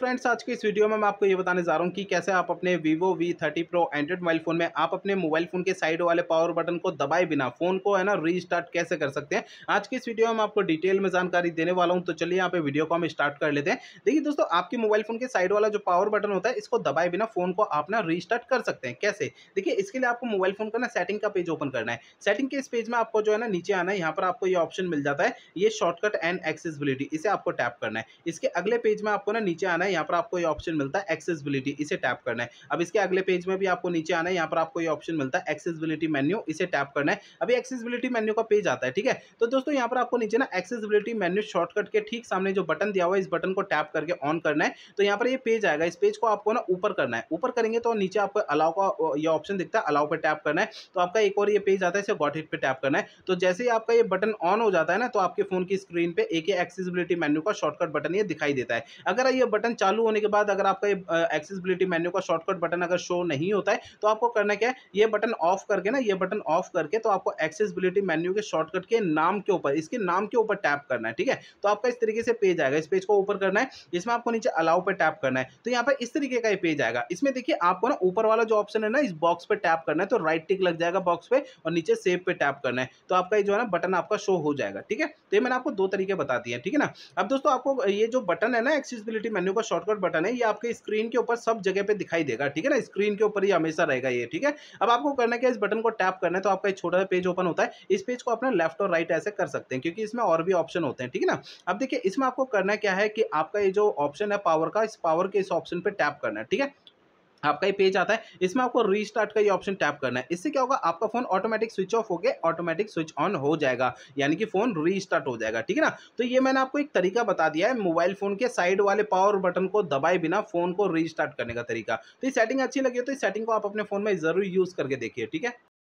friends आज के इस वीडियो में मैं आपको ये बताने जा रहा हूँ कि कैसे आप अपने Vivo V30 Pro Android mobile phone में आप अपने मोबाइल फ़ोन के साइड वाले पावर बटन को दबाए बिना फ़ोन को है ना रीस्टार्ट कैसे कर सकते हैं आज की इस वीडियो में आपको डिटेल में जानकारी देने वाला हूँ तो चलिए यहाँ पे वीडियो को हम स्टार्ट कर लेते हैं देखिए दोस्तों आपके मोबाइल फ़ोन के साइड वाला जो पावर बटन होता है इसको दबाए बिना फ़ोन को आप ना रीस्टार्ट कर सकते हैं कैसे देखिए इसके लिए आपको मोबाइल फ़ोन का ना सेटिंग का पेज ओपन करना है सेटिंग के इस पेज में आपको जो है ना नीचे आना है यहाँ पर आपको ये ऑप्शन मिल जाता है ये शॉर्टकट एंड एक्सेसिबिलिटी इसे आपको टैप करना है इसके अगले पेज में आपको ना नीचे आना है यहाँ पर आपको ये ऑप्शन मिलता है एक्सेसिबिलिटी इसे टैप करना है अब इसके अगले पेज में भी आपको नीचे आना है यहाँ पर आपको ये ऑप्शन मिलता है एक्सेसिबिलिटी मेन्यू इसे टैप करना है अभी एक्सेसिबिलिटी मेन्यू का पेज आता है ठीक है तो दोस्तों यहाँ पर आपको नीचे ना एक्सेसिबिलिटी मेन्यू शॉर्टकट के ठीक सामने जो बटन दिया हुआ है इस बटन को टैप करके ऑन करना है तो यहाँ पर ये पेज आएगा इस पेज को आपको ना ऊपर करना है ऊपर करेंगे तो नीचे आपको अलाउ का ये ऑप्शन दिखता है अलाउ पर टैप करना है तो आपका एक और ये पेज आता है इसे गॉट हिट पर टैप करना है तो जैसे ही आपका ये बटन ऑन हो जाता है ना तो आपके फोन की स्क्रीन पर एक ही एक्सेसिबिलिटी मेन्यू का शॉर्टकट बटन ये दिखाई देता है अगर ये बटन चालू होने के बाद अगर आपका ये एक्सेसबिलिटी मेन्यू का शॉर्टकट बटन अगर शो नहीं होता है तो आपको करना क्या है ये बटन ऑफ करके ना ये बटन ऑफ करके तो आपको एक्सेसिबिलिटी मेन्यू के शॉर्टकट के नाम के ऊपर इसके नाम के ऊपर टैप करना है ठीक है तो आपका इस तरीके से पेज आएगा इस पेज को ऊपर करना है इसमें आपको नीचे अलाउ पर टैप करना है तो यहाँ पर इस तरीके का ये पेज आएगा इसमें देखिए आपको ना ऊपर वाला जो ऑप्शन है ना इस बॉक्स पर टैप करना है तो राइट टिक लग जाएगा बॉक्स पे और नीचे सेव पे टैप करना है तो आपका जो है ना बटन आपका शो हो जाएगा ठीक है तो ये मैंने आपको दो तरीके बता दिए ठीक है ना अब दोस्तों आपको ये जो बटन है ना एक्सेसिबिलिटी मेन्यू ऊपर शॉर्टकट बटन है ये आपके स्क्रीन के ऊपर सब जगह पे दिखाई देगा ठीक है ना स्क्रीन के ऊपर ही हमेशा रहेगा ये ठीक है अब आपको करना क्या इस बटन को टैप करना है तो आपका एक छोटा सा पेज ओपन होता है इस पेज को अपना लेफ्ट और राइट ऐसे कर सकते हैं क्योंकि इसमें और भी ऑप्शन होते हैं ठीक है ना अब देखिए इसमें आपको करना क्या है कि आपका ये जो ऑप्शन है पावर का इस पावर के इस ऑप्शन पर टैप करना है ठीक है आपका ये पेज आता है इसमें आपको रीस्टार्ट का ये ऑप्शन टैप करना है इससे क्या होगा आपका फोन ऑटोमेटिक स्विच ऑफ हो गया ऑटोमेटिक स्विच ऑन हो जाएगा यानी कि फोन रीस्टार्ट हो जाएगा ठीक है ना तो ये मैंने आपको एक तरीका बता दिया है मोबाइल फोन के साइड वाले पावर बटन को दबाए बिना फोन को रीस्टार्ट करने का तरीका तो ये सेटिंग अच्छी लगी तो इस सेटिंग को आप अपने फोन में जरूर यूज करके देखिए ठीक है